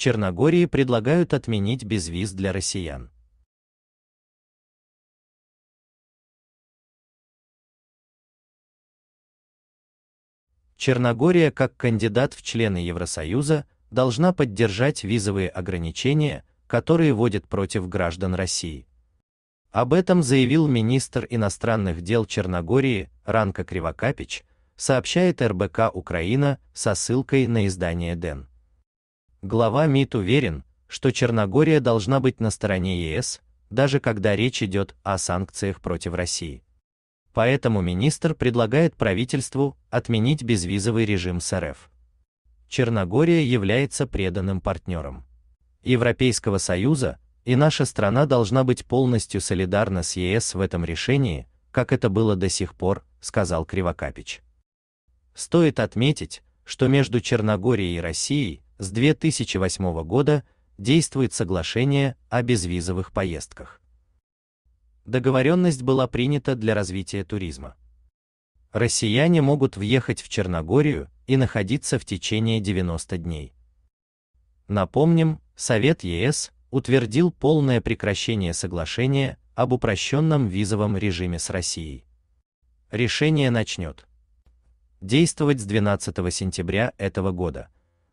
Черногории предлагают отменить безвиз для россиян. Черногория как кандидат в члены Евросоюза должна поддержать визовые ограничения, которые вводят против граждан России. Об этом заявил министр иностранных дел Черногории Ранка Кривокапич, сообщает РБК Украина со ссылкой на издание ДЕН. Глава МИД уверен, что Черногория должна быть на стороне ЕС, даже когда речь идет о санкциях против России. Поэтому министр предлагает правительству отменить безвизовый режим с РФ. Черногория является преданным партнером Европейского Союза, и наша страна должна быть полностью солидарна с ЕС в этом решении, как это было до сих пор, сказал Кривокапич. Стоит отметить, что между Черногорией и Россией с 2008 года действует соглашение о безвизовых поездках. Договоренность была принята для развития туризма. Россияне могут въехать в Черногорию и находиться в течение 90 дней. Напомним, Совет ЕС утвердил полное прекращение соглашения об упрощенном визовом режиме с Россией. Решение начнет действовать с 12 сентября этого года –